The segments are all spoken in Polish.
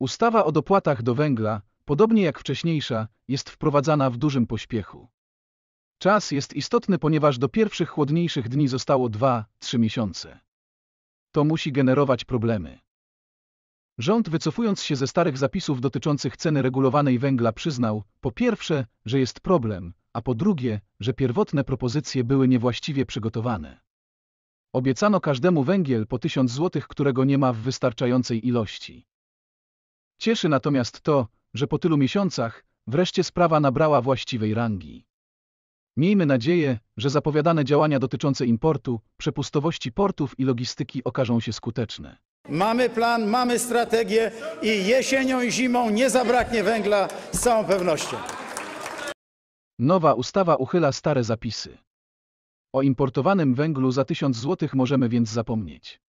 Ustawa o dopłatach do węgla, podobnie jak wcześniejsza, jest wprowadzana w dużym pośpiechu. Czas jest istotny, ponieważ do pierwszych chłodniejszych dni zostało 2-3 miesiące. To musi generować problemy. Rząd wycofując się ze starych zapisów dotyczących ceny regulowanej węgla przyznał, po pierwsze, że jest problem, a po drugie, że pierwotne propozycje były niewłaściwie przygotowane. Obiecano każdemu węgiel po 1000 zł, którego nie ma w wystarczającej ilości. Cieszy natomiast to, że po tylu miesiącach wreszcie sprawa nabrała właściwej rangi. Miejmy nadzieję, że zapowiadane działania dotyczące importu, przepustowości portów i logistyki okażą się skuteczne. Mamy plan, mamy strategię i jesienią i zimą nie zabraknie węgla z całą pewnością. Nowa ustawa uchyla stare zapisy. O importowanym węglu za 1000 zł możemy więc zapomnieć.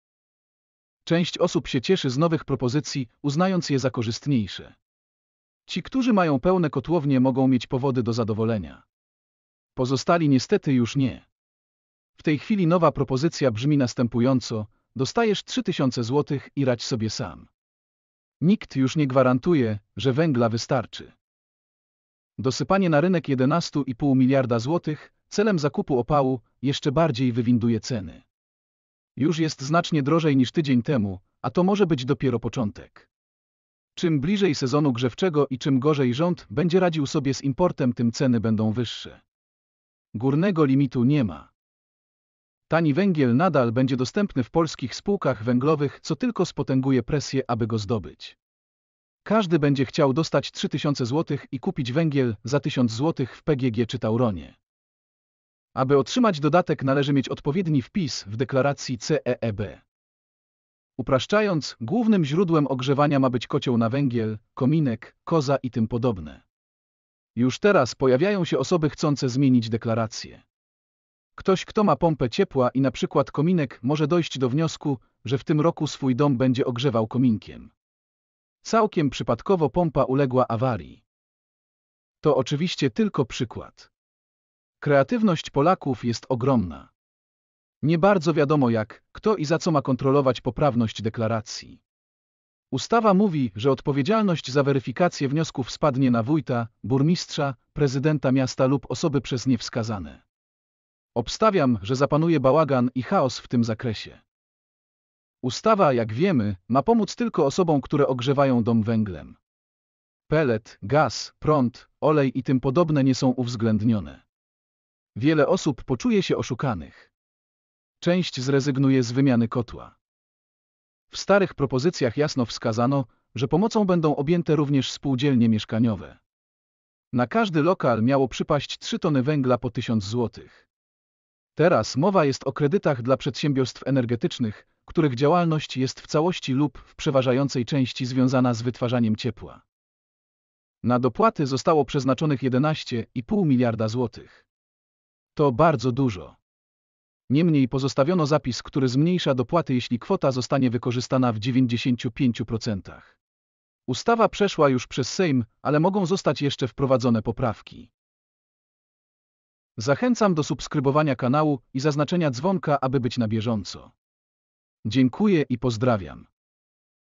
Część osób się cieszy z nowych propozycji, uznając je za korzystniejsze. Ci, którzy mają pełne kotłownie, mogą mieć powody do zadowolenia. Pozostali niestety już nie. W tej chwili nowa propozycja brzmi następująco: dostajesz 3000 zł i radź sobie sam. Nikt już nie gwarantuje, że węgla wystarczy. Dosypanie na rynek 11,5 miliarda złotych celem zakupu opału jeszcze bardziej wywinduje ceny. Już jest znacznie drożej niż tydzień temu, a to może być dopiero początek. Czym bliżej sezonu grzewczego i czym gorzej rząd będzie radził sobie z importem, tym ceny będą wyższe. Górnego limitu nie ma. Tani węgiel nadal będzie dostępny w polskich spółkach węglowych, co tylko spotęguje presję, aby go zdobyć. Każdy będzie chciał dostać 3000 zł i kupić węgiel za 1000 zł w PGG czy Tauronie. Aby otrzymać dodatek należy mieć odpowiedni wpis w deklaracji CEEB. Upraszczając, głównym źródłem ogrzewania ma być kocioł na węgiel, kominek, koza i tym podobne. Już teraz pojawiają się osoby chcące zmienić deklarację. Ktoś, kto ma pompę ciepła i na przykład kominek, może dojść do wniosku, że w tym roku swój dom będzie ogrzewał kominkiem. Całkiem przypadkowo pompa uległa awarii. To oczywiście tylko przykład. Kreatywność Polaków jest ogromna. Nie bardzo wiadomo jak, kto i za co ma kontrolować poprawność deklaracji. Ustawa mówi, że odpowiedzialność za weryfikację wniosków spadnie na wójta, burmistrza, prezydenta miasta lub osoby przez nie wskazane. Obstawiam, że zapanuje bałagan i chaos w tym zakresie. Ustawa, jak wiemy, ma pomóc tylko osobom, które ogrzewają dom węglem. Pelet, gaz, prąd, olej i tym podobne nie są uwzględnione. Wiele osób poczuje się oszukanych. Część zrezygnuje z wymiany kotła. W starych propozycjach jasno wskazano, że pomocą będą objęte również spółdzielnie mieszkaniowe. Na każdy lokal miało przypaść 3 tony węgla po 1000 zł. Teraz mowa jest o kredytach dla przedsiębiorstw energetycznych, których działalność jest w całości lub w przeważającej części związana z wytwarzaniem ciepła. Na dopłaty zostało przeznaczonych 11,5 miliarda złotych. To bardzo dużo. Niemniej pozostawiono zapis, który zmniejsza dopłaty, jeśli kwota zostanie wykorzystana w 95%. Ustawa przeszła już przez Sejm, ale mogą zostać jeszcze wprowadzone poprawki. Zachęcam do subskrybowania kanału i zaznaczenia dzwonka, aby być na bieżąco. Dziękuję i pozdrawiam.